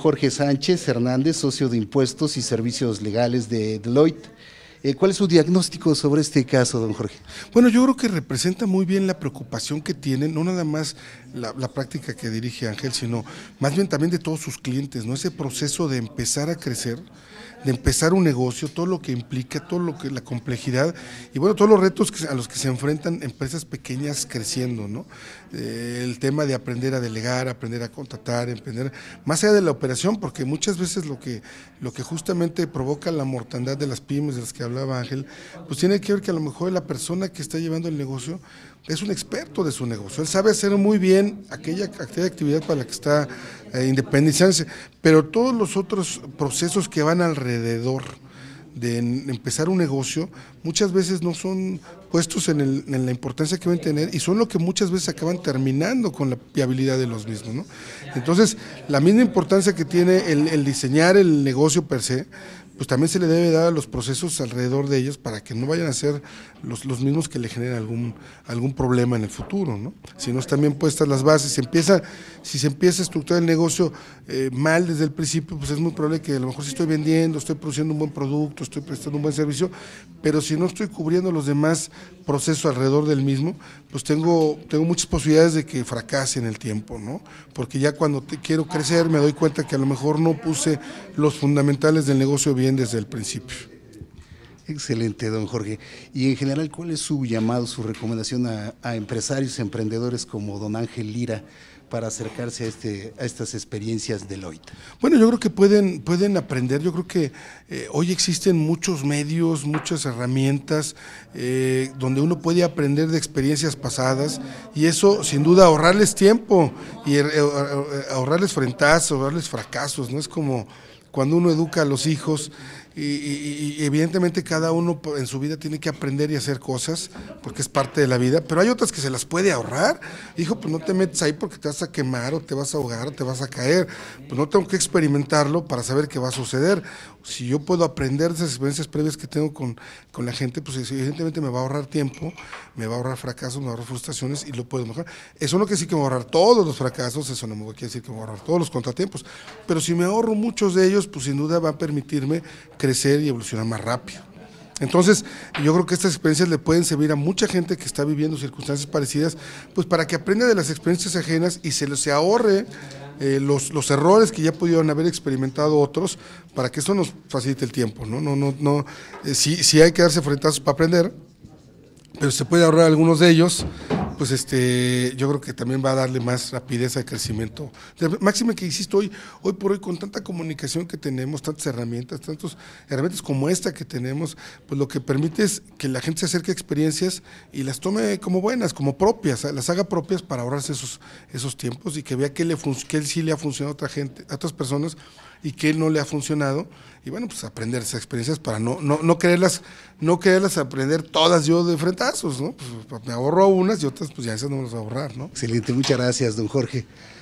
Jorge Sánchez Hernández, socio de impuestos y servicios legales de Deloitte. Eh, ¿Cuál es su diagnóstico sobre este caso, don Jorge? Bueno, yo creo que representa muy bien la preocupación que tienen, no nada más la, la, práctica que dirige Ángel, sino más bien también de todos sus clientes, ¿no? Ese proceso de empezar a crecer de empezar un negocio, todo lo que implica, todo lo que la complejidad y bueno, todos los retos a los que se enfrentan empresas pequeñas creciendo, ¿no? Eh, el tema de aprender a delegar, aprender a contratar, emprender, más allá de la operación, porque muchas veces lo que, lo que justamente provoca la mortandad de las pymes de las que hablaba Ángel, pues tiene que ver que a lo mejor la persona que está llevando el negocio es un experto de su negocio, él sabe hacer muy bien aquella actividad para la que está eh, pero todos los otros procesos que van alrededor de empezar un negocio, muchas veces no son puestos en, la importancia que deben tener y son lo que muchas veces acaban terminando con la viabilidad de los mismos. ¿no? Entonces, la misma importancia que tiene el, el diseñar el negocio per se, pues también se le debe dar a los procesos alrededor de ellos para que no vayan a ser los, los mismos que le generen algún, algún problema en el futuro, ¿no? Si no están bien puestas las bases, empieza, si se empieza a estructurar el negocio eh, mal desde el principio, pues es muy probable que a lo mejor sí estoy vendiendo, estoy produciendo un buen producto, estoy prestando un buen servicio, pero si no estoy cubriendo los demás procesos alrededor del mismo, pues tengo, tengo muchas posibilidades de que fracase en el tiempo, ¿no? Porque ya cuando quiero crecer me doy cuenta que a lo mejor no puse los fundamentales del negocio bien desde el principio. Excelente, don Jorge. Y en general, ¿cuál es su llamado, su recomendación a, empresarios, emprendedores como don Ángel Lira para acercarse a, este, a estas experiencias de Deloitte? Bueno, yo creo que pueden, pueden aprender, yo creo que eh, hoy existen muchos medios, muchas herramientas eh, donde uno puede aprender de experiencias pasadas y eso sin duda ahorrarles tiempo y eh, ahorrarles frentazos, ahorrarles fracasos, no es como cuando uno educa a los hijos y, evidentemente cada uno en su vida tiene que aprender y hacer cosas porque es parte de la vida, pero hay otras que se las puede ahorrar. Hijo, pues no te metes ahí porque te vas a quemar o te vas a ahogar te vas a caer. Pues no tengo que experimentarlo para saber qué va a suceder. Si yo puedo aprender de esas experiencias previas que tengo con, con la gente, pues evidentemente me va a ahorrar tiempo, me va a ahorrar fracasos, me va a ahorrar frustraciones y lo puedo mejorar. Eso no quiere decir que me va a ahorrar todos los fracasos, eso no me quiere decir que me a ahorrar todos los contratiempos, pero si me ahorro muchos de ellos, pues sin duda va a permitirme crecer y evolucionar más rápido. Entonces, yo creo que estas experiencias le pueden servir a mucha gente que está viviendo circunstancias parecidas, pues para que aprenda de las experiencias ajenas y se, les ahorre eh, los, los, errores que ya pudieron haber experimentado otros, para que eso nos facilite el tiempo, ¿no? No, no, no, eh, hay que darse frentazos para aprender, pero se puede ahorrar algunos de ellos pues este, yo creo que también va a darle más rapidez al crecimiento. máximo que hiciste hoy, hoy por hoy, con tanta comunicación que tenemos, tantas herramientas, tantas herramientas como esta que tenemos, pues lo que permite es que la gente se acerque a experiencias y las tome como buenas, como propias, las haga propias para ahorrarse esos, esos tiempos y que vea que, le que él sí le ha funcionado a otra gente, a otras personas y que él no le ha funcionado. Y bueno, pues aprender esas experiencias para no, no, no quererlas, no quererlas aprender todas yo de frentazos, ¿no? Pues, pues me ahorro unas y otras, pues ya esas no me las voy a ahorrar, ¿no? Excelente, muchas gracias, don Jorge.